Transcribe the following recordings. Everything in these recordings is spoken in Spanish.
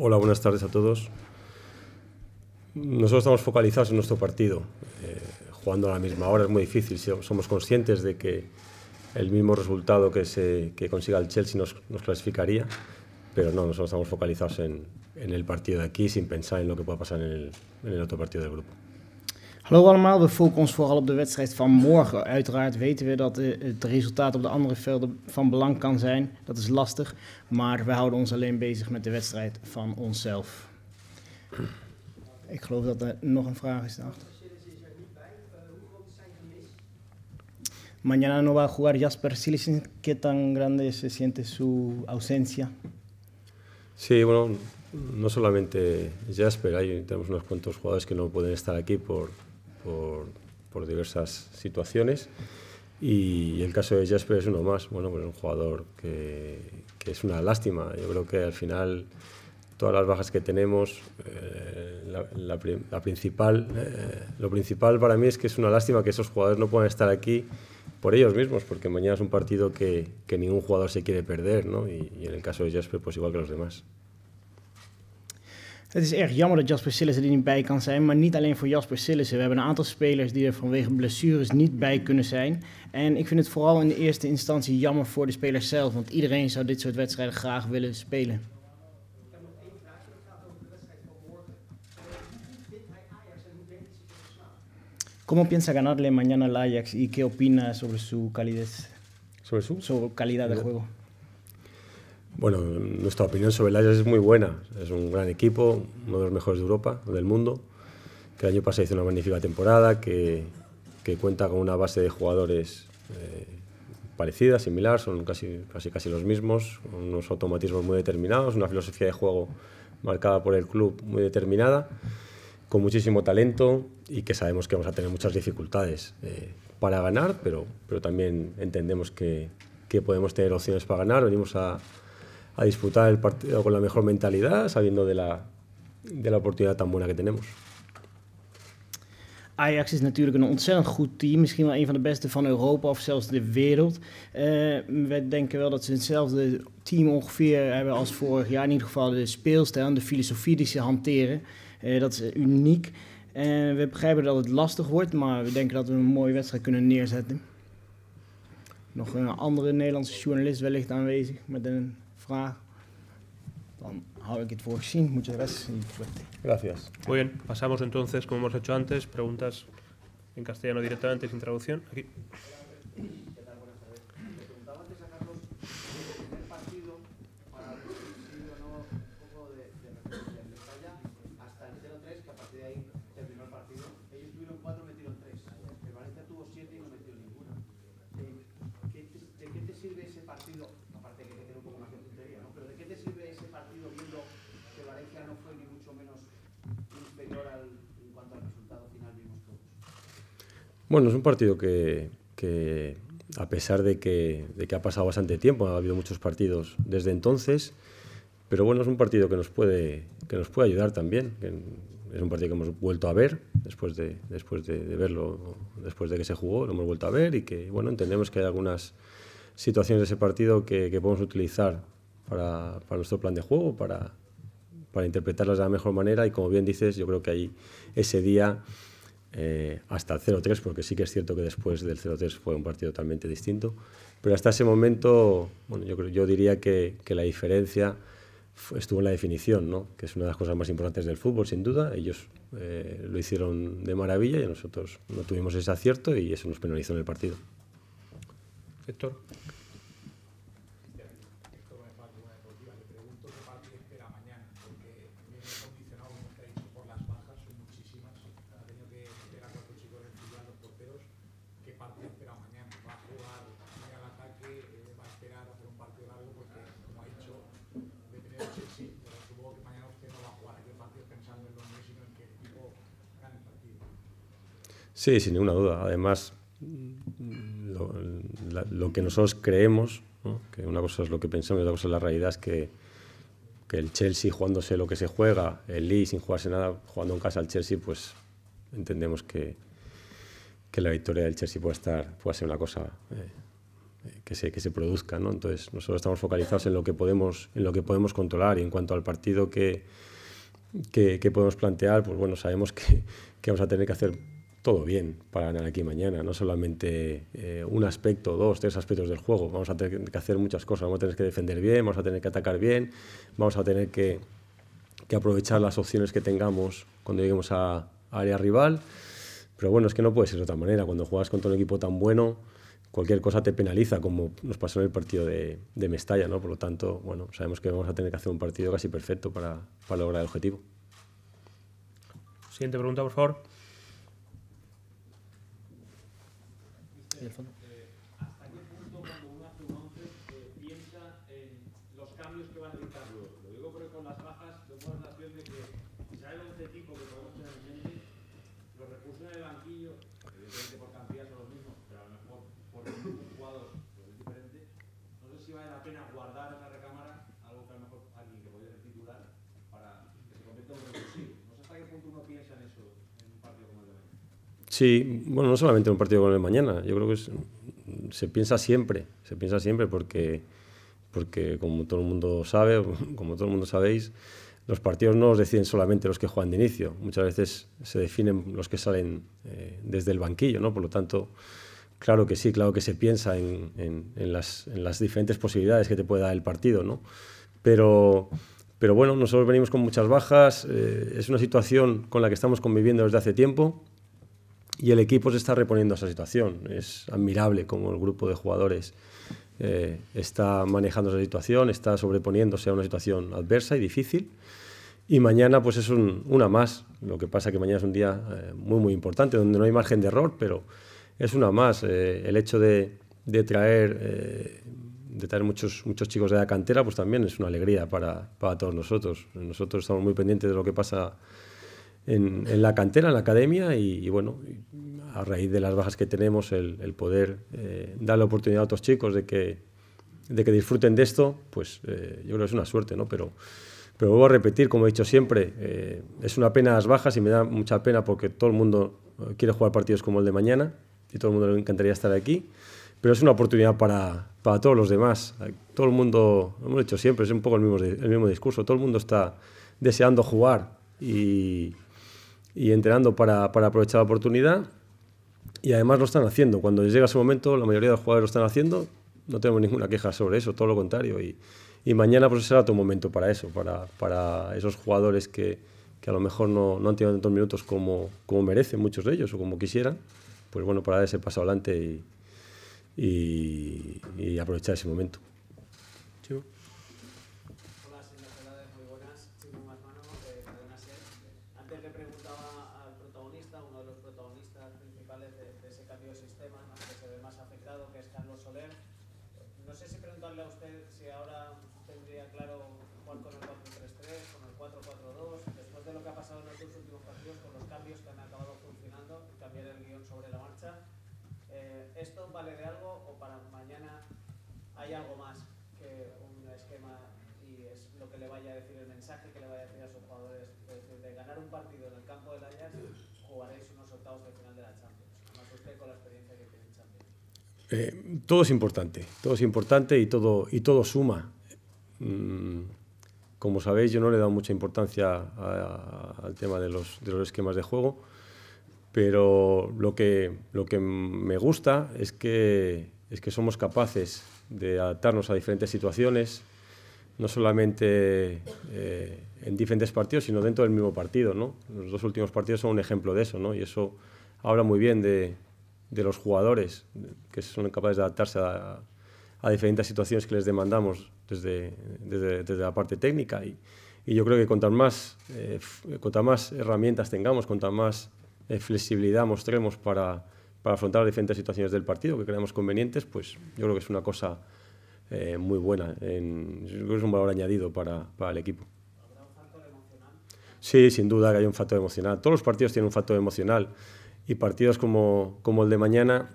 Hola, buenas tardes a todos. Nosotros estamos focalizados en nuestro partido. Eh, jugando a la misma hora es muy difícil. Somos conscientes de que el mismo resultado que, se, consiga el Chelsea nos, clasificaría, pero no, nosotros estamos focalizados en, el partido de aquí sin pensar en lo que pueda pasar en el otro partido del grupo. Hallo allemaal, we focussen ons vooral op de wedstrijd van morgen. Uiteraard weten we dat eh, het resultaat op de andere velden van belang kan zijn. Dat is lastig, maar we houden ons alleen bezig met de wedstrijd van onszelf. Ik geloof dat er nog een vraag is daarachter. Mañana no va a jugar Jasper Silicin. ¿Qué tan grande se siente su ausencia? Sí, bueno, no solamente Jasper. Hay, tenemos unos cuantos jugadores que no pueden estar aquí por, por, por diversas situaciones. Y el caso de Jasper es uno más. Bueno, pues un jugador que, es una lástima. Yo creo que al final todas las bajas que tenemos, eh, la, principal, eh, lo principal para mí es que es una lástima que esos jugadores no puedan estar aquí por ellos mismos, porque mañana es un partido que, ningún jugador se quiere perder, ¿no? Y, y en el caso de Jasper, pues igual que los demás. Het is erg jammer dat Jasper Sillissen er niet bij kan zijn, maar niet alleen voor Jasper Sillissen. We hebben een aantal spelers die er vanwege blessures niet bij kunnen zijn. En ik vind het vooral in de eerste instantie jammer voor de spelers zelf, want iedereen zou dit soort wedstrijden graag willen spelen. ¿Cómo piensa ganarle mañana al Ajax y qué opina sobre su calidez? Sobre su, sobre calidad de juego. Bueno, nuestra opinión sobre el Ajax es muy buena. Es un gran equipo, uno de los mejores de Europa, del mundo, que el año pasado hizo una magnífica temporada, que, cuenta con una base de jugadores eh, parecida, similar, son casi, casi, los mismos, unos automatismos muy determinados, una filosofía de juego marcada por el club muy determinada, con muchísimo talento y que sabemos que vamos a tener muchas dificultades eh, para ganar, pero, pero también entendemos que, que podemos tener opciones para ganar. Venimos a a disputar el partido con la mejor mentalidad, sabiendo de la, de la oportunidad tan buena que tenemos. Ajax is natuurlijk een ontzettend goed team. Misschien wel een van de beste van Europa of zelfs de wereld. Eh, we denken wel dat ze hetzelfde team ongeveer hebben als vorig jaar. In ieder geval de speelstijl en de filosofie die ze hanteren. Eh, dat is uniek. En eh, we begrijpen dat het lastig wordt, maar we denken dat we een mooie wedstrijd kunnen neerzetten. Nog een andere Nederlandse journalist wellicht aanwezig met een Muchas gracias Gracias. Muy bien, pasamos entonces, como hemos hecho antes, preguntas en castellano directamente sin traducción. Aquí. Bueno, es un partido que, a pesar de que, ha pasado bastante tiempo, ha habido muchos partidos desde entonces, pero bueno, es un partido que nos puede, que nos puede ayudar también. Es un partido que hemos vuelto a ver después de, después de, verlo, después de que se jugó, lo hemos vuelto a ver y que bueno, entendemos que hay algunas situaciones de ese partido que, podemos utilizar para, nuestro plan de juego, para interpretarlas de la mejor manera y como bien dices, yo creo que ahí ese día eh, hasta el 0-3, porque sí que es cierto que después del 0-3 fue un partido totalmente distinto. Pero hasta ese momento, bueno, yo, diría que, la diferencia estuvo en la definición, ¿no? que es una de las cosas más importantes del fútbol, sin duda. Ellos eh, lo hicieron de maravilla y nosotros no tuvimos ese acierto y eso nos penalizó en el partido. Héctor. Sí, sin ninguna duda. Además, lo, que nosotros creemos, que una cosa es lo que pensamos y otra cosa es la realidad, es que, el Chelsea jugándose lo que se juega, el Lee sin jugarse nada, jugando en casa al Chelsea, pues entendemos que, que la victoria del Chelsea puede, estar, puede ser una cosa eh, que, se, que se produzca. ¿no? Entonces, nosotros estamos focalizados en lo, que podemos, en lo que podemos controlar y en cuanto al partido que, que, podemos plantear, pues bueno, sabemos que, que vamos a tener que hacer todo bien para ganar aquí mañana, no solamente eh, un aspecto, dos, tres aspectos del juego. Vamos a tener que hacer muchas cosas, vamos a tener que defender bien, vamos a tener que atacar bien, vamos a tener que, que aprovechar las opciones que tengamos cuando lleguemos a, área rival. Pero bueno, es que no puede ser de otra manera. Cuando juegas contra un equipo tan bueno, cualquier cosa te penaliza, como nos pasó en el partido de, de, Mestalla, ¿no? Por lo tanto, bueno, sabemos que vamos a tener que hacer un partido casi perfecto para, para lograr el objetivo. Siguiente pregunta, por favor. Merci. Sí, bueno, no solamente un partido con el mañana, yo creo que se piensa siempre, se piensa siempre porque, porque como todo el mundo sabe, como todo el mundo sabéis, los partidos no los deciden solamente los que juegan de inicio, muchas veces se definen los que salen eh, desde el banquillo, ¿no? Por lo tanto, claro que sí, claro que se piensa en, las, diferentes posibilidades que te puede dar el partido, ¿no? Pero... Pero bueno, nosotros venimos con muchas bajas, eh, es una situación con la que estamos conviviendo desde hace tiempo, y el equipo se está reponiendo a esa situación. Es admirable cómo el grupo de jugadores eh, está manejando esa situación, está sobreponiéndose a una situación adversa y difícil. Y mañana pues es una más. Lo que pasa que mañana es un día eh, muy muy importante, donde no hay margen de error, pero es una más. Eh, el hecho de, traer de traer muchos, muchos chicos de la cantera, pues también es una alegría para, para todos nosotros. Nosotros estamos muy pendientes de lo que pasa en, la cantera, en la academia y, bueno, a raíz de las bajas que tenemos, el, poder eh, darle la oportunidad a otros chicos de que, de que disfruten de esto, pues eh, yo creo que es una suerte, ¿no? Pero, pero vuelvo a repetir, como he dicho siempre, eh, es una pena las bajas y me da mucha pena porque todo el mundo quiere jugar partidos como el de mañana y todo el mundo le encantaría estar aquí, pero es una oportunidad para, para todos los demás. Todo el mundo, lo hemos dicho siempre, es un poco el mismo, el mismo discurso, todo el mundo está deseando jugar y, y entrenando para, para aprovechar la oportunidad. Y además lo están haciendo. Cuando llega ese momento, la mayoría de los jugadores lo están haciendo. No tenemos ninguna queja sobre eso, todo lo contrario. Y, y mañana pues, será tu momento para eso, para, para esos jugadores que, que a lo mejor no, no, han tenido tantos minutos como, como merecen muchos de ellos o como quisieran. Pues bueno, para dar ese paso adelante y, y, aprovechar ese momento. hay algo más que un esquema y es lo que le vaya a decir el mensaje que le vaya a decir a sus jugadores. Decir, de ganar un partido en el campo del Ajax, jugaréis unos octavos de final de la Champions. además usted con la experiencia que tiene en Champions. Eh, todo es importante, todo es importante y todo, y todo suma. Mm, como sabéis, yo no le he dado mucha importancia a, al tema de los, de los esquemas de juego, pero lo que, lo que me gusta es que es que somos capaces de adaptarnos a diferentes situaciones, no solamente eh, en diferentes partidos, sino dentro del mismo partido. ¿no? Los dos últimos partidos son un ejemplo de eso, ¿no? y eso habla muy bien de, los jugadores, que son capaces de adaptarse a, diferentes situaciones que les demandamos desde, desde, desde la parte técnica. Y, yo creo que cuantas más, eh, más herramientas tengamos, cuanta más eh, flexibilidad mostremos para para afrontar las diferentes situaciones del partido que creamos convenientes, pues yo creo que es una cosa eh, muy buena. En, yo creo que es un valor añadido para, el equipo. ¿Habrá un factor emocional? Sí, sin duda que hay un factor emocional. Todos los partidos tienen un factor emocional y partidos como, el de mañana,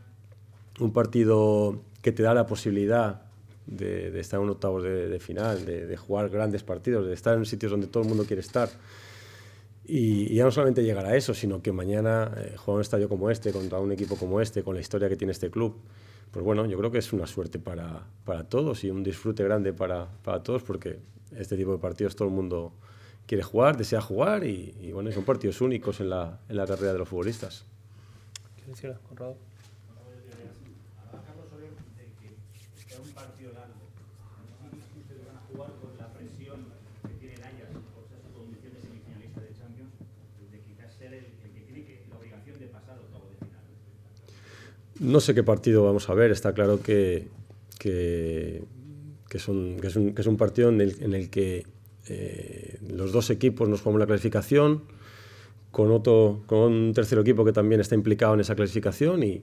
un partido que te da la posibilidad de, estar en un octavos de, final, de, de, jugar grandes partidos, de estar en sitios donde todo el mundo quiere estar. Y, ya no solamente llegar a eso, sino que mañana eh, jugar un estadio como este, contra un equipo como este, con la historia que tiene este club, pues bueno, yo creo que es una suerte para, todos y un disfrute grande para, todos, porque este tipo de partidos todo el mundo quiere jugar, desea jugar y, bueno, son partidos únicos en la, en carrera de los futbolistas. Conrado? No sé qué partido vamos a ver, está claro que, es, un, partido en el, que eh, los dos equipos nos jugamos la clasificación, con, otro, con un tercer equipo que también está implicado en esa clasificación y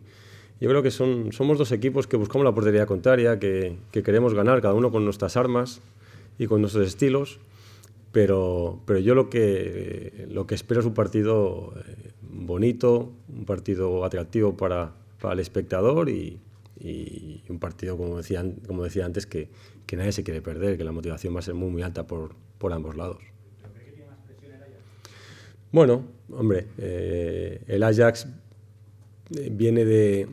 yo creo que somos dos equipos que buscamos la portería contraria, que, que queremos ganar cada uno con nuestras armas y con nuestros estilos, pero, pero yo lo que, lo que espero es un partido eh, bonito, un partido atractivo para, para el espectador y, un partido, como decía, como decía antes, que, nadie se quiere perder, que la motivación va a ser muy, muy alta por, por ambos lados. Bueno, hombre, eh, el Ajax eh, viene de,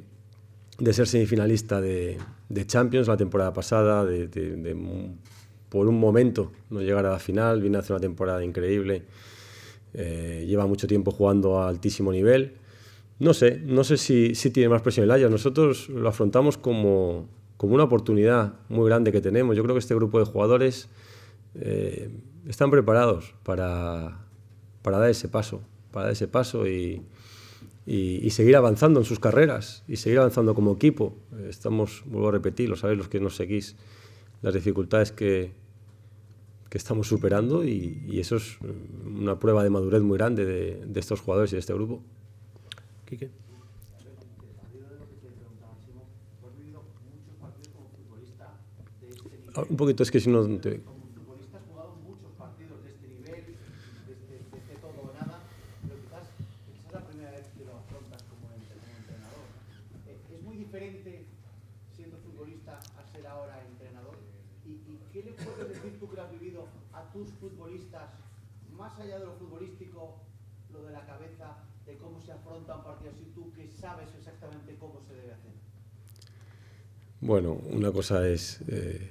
ser semifinalista de, Champions la temporada pasada, de, por un momento no llegar a la final, viene a hacer una temporada increíble, eh, lleva mucho tiempo jugando a altísimo nivel no sé, no sé si, tiene más presión el año. Nosotros lo afrontamos como, una oportunidad muy grande que tenemos. Yo creo que este grupo de jugadores eh, están preparados para, para, dar ese paso, para ese paso y, y, seguir avanzando en sus carreras y seguir avanzando como equipo. Estamos, vuelvo a repetir, lo sabéis los que nos seguís, las dificultades que, estamos superando y, eso es una prueba de madurez muy grande de, de estos jugadores y de este grupo. Este ah, un poquito, es que si no... Te... Bueno, una cosa es eh,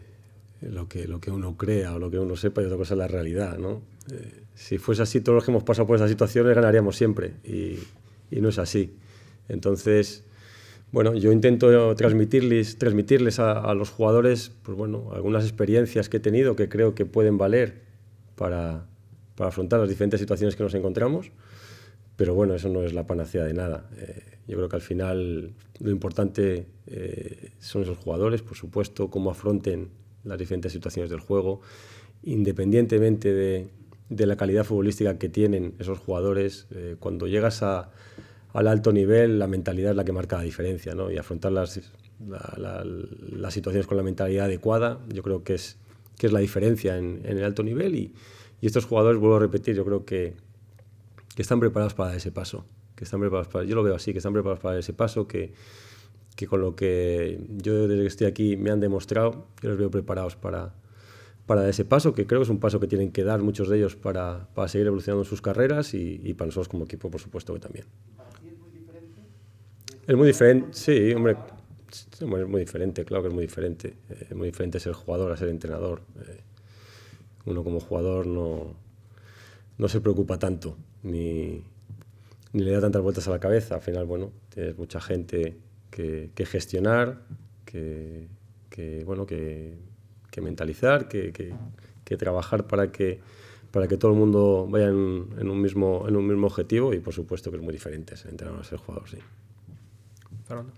lo, que, uno crea o lo que uno sepa y otra cosa es la realidad, ¿no? Eh, si fuese así, todos los que hemos pasado por esas situaciones ganaríamos siempre y, no es así. Entonces, bueno, yo intento transmitirles, a, los jugadores, pues bueno, algunas experiencias que he tenido que creo que pueden valer para afrontar las diferentes situaciones que nos encontramos pero bueno, eso no es la panacea de nada. Eh, yo creo que al final lo importante eh, son esos jugadores, por supuesto, cómo afronten las diferentes situaciones del juego, independientemente de, la calidad futbolística que tienen esos jugadores, eh, cuando llegas a, al alto nivel, la mentalidad es la que marca la diferencia, ¿no? Y afrontar las, las situaciones con la mentalidad adecuada, yo creo que es, que es la diferencia en, el alto nivel. y, estos jugadores, vuelvo a repetir, yo creo que que están preparados para ese paso. Que están preparados para, yo lo veo así, que están preparados para ese paso, que, que con lo que yo desde que estoy aquí me han demostrado, yo los veo preparados para, para ese paso, que creo que es un paso que tienen que dar muchos de ellos para, para seguir evolucionando en sus carreras y, para nosotros como equipo, por supuesto que también. es muy diferente? Es muy diferente, sí, hombre, es muy diferente, claro que es muy diferente. Es eh, muy diferente ser jugador a ser entrenador. Eh, uno como jugador no, no se preocupa tanto ni, ni le da tantas vueltas a la cabeza. Al final, bueno, tienes mucha gente que, gestionar, que, bueno, que, mentalizar, que, trabajar para que, para que todo el mundo vaya en, un mismo, en un mismo objetivo y por supuesto que es muy diferente entre los entrenador jugador, sí. Fernando.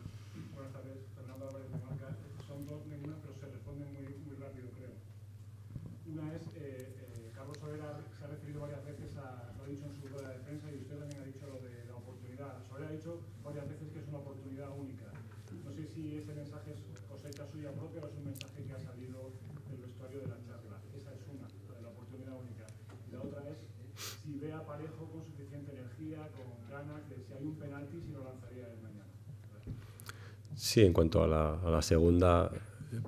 con suficiente energía, con ganas, de si hay un penalti, si lo lanzaría el mañana. Sí, en cuanto a la, segunda,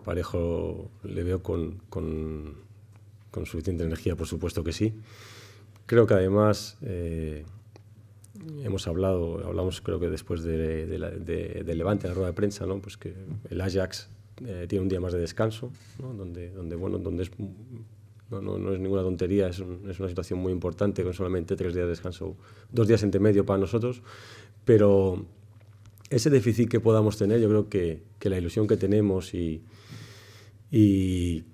Parejo le veo con, con, suficiente energía, por supuesto que sí. Creo que además eh, hemos hablado, hablamos creo que después de, de, de, Levante, la rueda de prensa, ¿no? pues que el Ajax eh, tiene un día más de descanso, ¿no? donde, donde, bueno, donde es no, no, es ninguna tontería, es, una situación muy importante con solamente tres días de descanso, dos días entre medio para nosotros, pero ese déficit que podamos tener, yo creo que, la ilusión que tenemos y,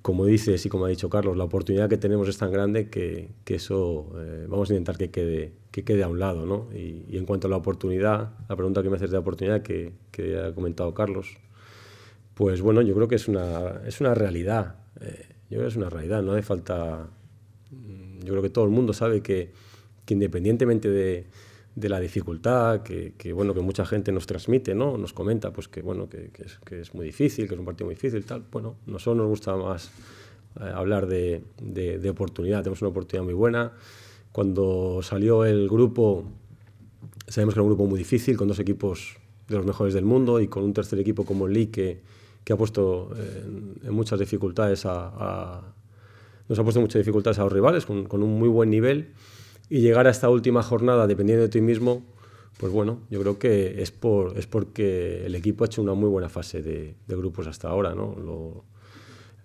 como dices y como ha dicho Carlos, la oportunidad que tenemos es tan grande que, eso eh, vamos a intentar que quede, que quede a un lado. ¿no? Y, en cuanto a la oportunidad, la pregunta que me haces de oportunidad que, ha comentado Carlos, pues bueno, yo creo que es una, es una realidad. Eh, yo creo que es una realidad, no hace falta... Mm, yo creo que todo el mundo sabe que, que independientemente de, de, la dificultad que, que, bueno, que mucha gente nos transmite, ¿no? nos comenta pues, que, bueno, que, que, es, que es muy difícil, que es un partido muy difícil, tal. Bueno, nosotros nos gusta más eh, hablar de, de, oportunidad. Tenemos una oportunidad muy buena. Cuando salió el grupo, sabemos que era un grupo muy difícil, con dos equipos de los mejores del mundo y con un tercer equipo como el Lee que que eh, ha puesto en, muchas dificultades a, nos ha puesto muchas dificultades a los rivales con, un muy buen nivel y llegar a esta última jornada dependiendo de ti mismo pues bueno yo creo que es por es porque el equipo ha hecho una muy buena fase de, grupos hasta ahora no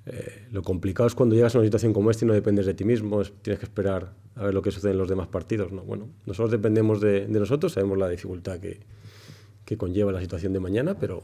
eh, lo, complicado es cuando llegas a una situación como esta y no dependes de ti mismo tienes que esperar a ver lo que sucede en los demás partidos no bueno nosotros dependemos de, nosotros sabemos la dificultad que, que conlleva la situación de mañana pero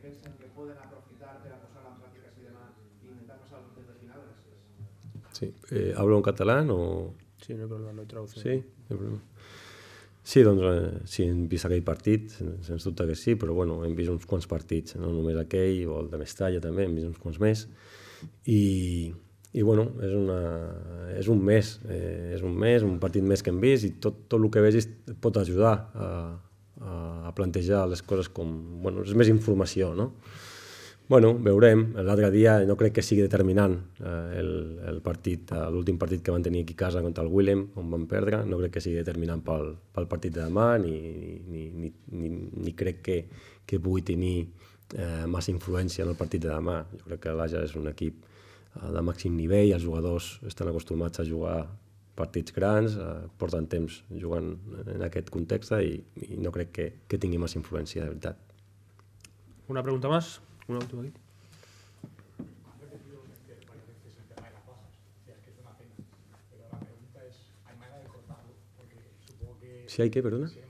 pensen que poden aprofitar per a posar en pràctica si demà i intentar passar al del final? Gràcies. Sí. Eh, ¿Hablo en catalán o...? Sí, no hay problema, no he traducido. Sí, no hay problema. Sí, doncs, eh, sí, hem vist aquell partit, sens dubte que sí, però bueno, hem vist uns quants partits, no només aquell, o el de Mestalla també, hem vist uns quants més, i, i bueno, és, una, és un mes, eh, és un mes, un partit més que hem vist, i tot, tot el que vegis pot ajudar a, Eh, a plantejar les coses com... Bueno, és més informació, no? Bueno, veurem. L'altre dia no crec que sigui determinant eh, el, el partit, eh, l'últim partit que van tenir aquí a casa contra el Willem, on van perdre. No crec que sigui determinant pel, pel partit de demà, ni, ni, ni, ni, ni crec que, que pugui tenir eh, massa influència en el partit de demà. Jo crec que l'Aja és un equip eh, de màxim nivell, els jugadors estan acostumats a jugar partits grans, eh, porten temps jugant en aquest context i, i no crec que, que tingui massa influència, de veritat. Una pregunta més? Una última aquí. Si hay que, perdona. Si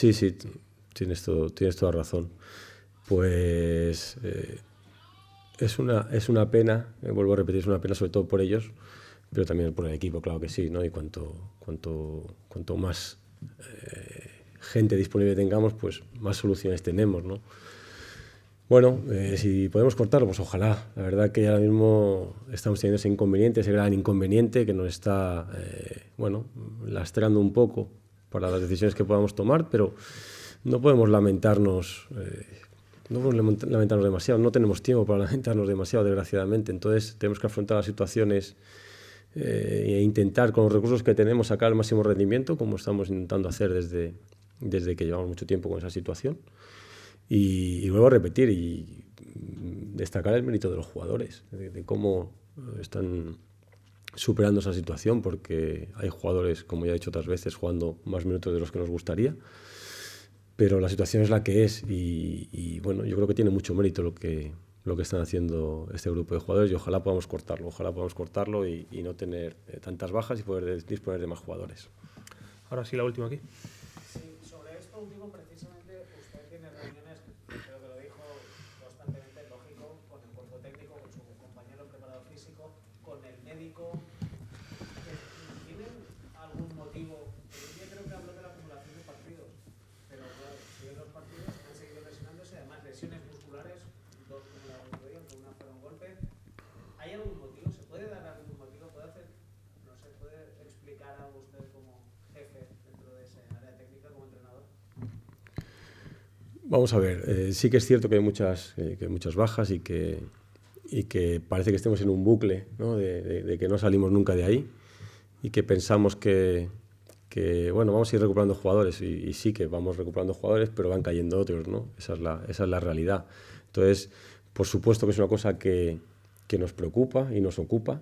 Sí, sí, tienes, todo, tienes toda razón. Pues eh, es, una, es una pena, eh, vuelvo a repetir, es una pena sobre todo por ellos, pero también por el equipo, claro que sí, ¿no? Y cuanto, cuanto, cuanto más eh, gente disponible tengamos, pues más soluciones tenemos, ¿no? Bueno, si podemos cortarlo, pues ojalá. La verdad que ahora mismo estamos teniendo ese inconveniente, ese gran inconveniente que nos está, bueno, lastrando un poco para las decisiones que podamos tomar, pero no podemos lamentarnos, eh, no podemos lamentarnos demasiado, no tenemos tiempo para lamentarnos demasiado, desgraciadamente. Entonces tenemos que afrontar las situaciones eh, e intentar con los recursos que tenemos sacar el máximo rendimiento, como estamos intentando hacer desde, desde que llevamos mucho tiempo con esa situación. Y, vuelvo a repetir y destacar el mérito de los jugadores, de cómo están superando esa situación porque hay jugadores, como ya he dicho otras veces, jugando más minutos de los que nos gustaría. Pero la situación es la que es y, bueno, yo creo que tiene mucho mérito lo que, lo que están haciendo este grupo de jugadores y ojalá podamos cortarlo, ojalá podamos cortarlo y no tener eh, tantas bajas y poder disponer de más jugadores. Ahora sí, la última aquí. Vamos a ver, eh, sí que es cierto que hay muchas, eh, que hay muchas bajas y que, y que parece que estemos en un bucle, ¿no? De, que no salimos nunca de ahí y que pensamos que, que bueno, vamos a ir recuperando jugadores y, sí que vamos recuperando jugadores, pero van cayendo otros, ¿no? Esa es la, esa es la realidad. Entonces, por supuesto que es una cosa que, que nos preocupa y nos ocupa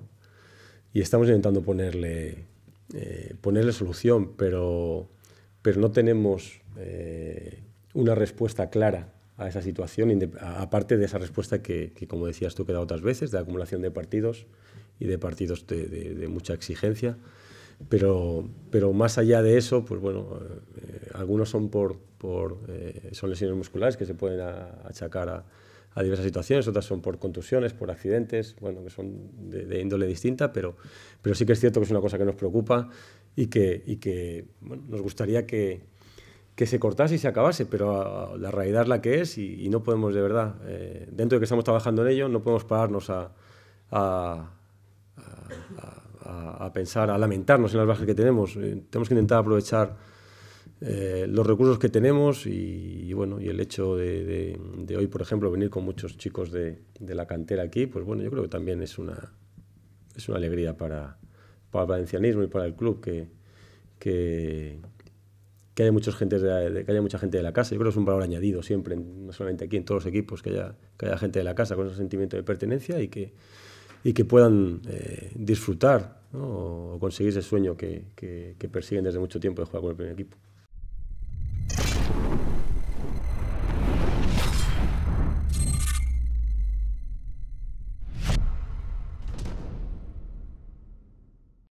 y estamos intentando ponerle, eh, ponerle solución, pero, pero no tenemos una respuesta clara a esa situación, aparte de esa respuesta que, como decías tú, que da otras veces, de acumulación de partidos y de partidos de, mucha exigencia. Pero, pero más allá de eso, pues bueno, eh, algunos son, por, por eh, son lesiones musculares que se pueden achacar a, diversas situaciones, otras son por contusiones, por accidentes, bueno, que son de, índole distinta, pero, pero sí que es cierto que es una cosa que nos preocupa y que, que nos gustaría que, que se cortase y se acabase, pero ah, la realidad es la que es y, no podemos de verdad, eh, dentro de que estamos trabajando en ello, no podemos pararnos a, a, pensar, a lamentarnos en las bajas que tenemos. Eh, tenemos que intentar aprovechar eh, los recursos que tenemos y, bueno, y el hecho de, de, de, hoy, por ejemplo, venir con muchos chicos de, de, la cantera aquí, pues bueno, yo creo que también es una, es una alegría para, para el valencianismo y para el club que, que que haya, que mucha gente de la casa. Yo creo que es un valor añadido siempre, no solamente aquí, en todos los equipos, que haya, que haya gente de la casa con ese sentimiento de pertenencia y que, y que puedan eh, disfrutar o conseguir ese sueño que, que persiguen desde mucho tiempo de jugar con el primer equipo.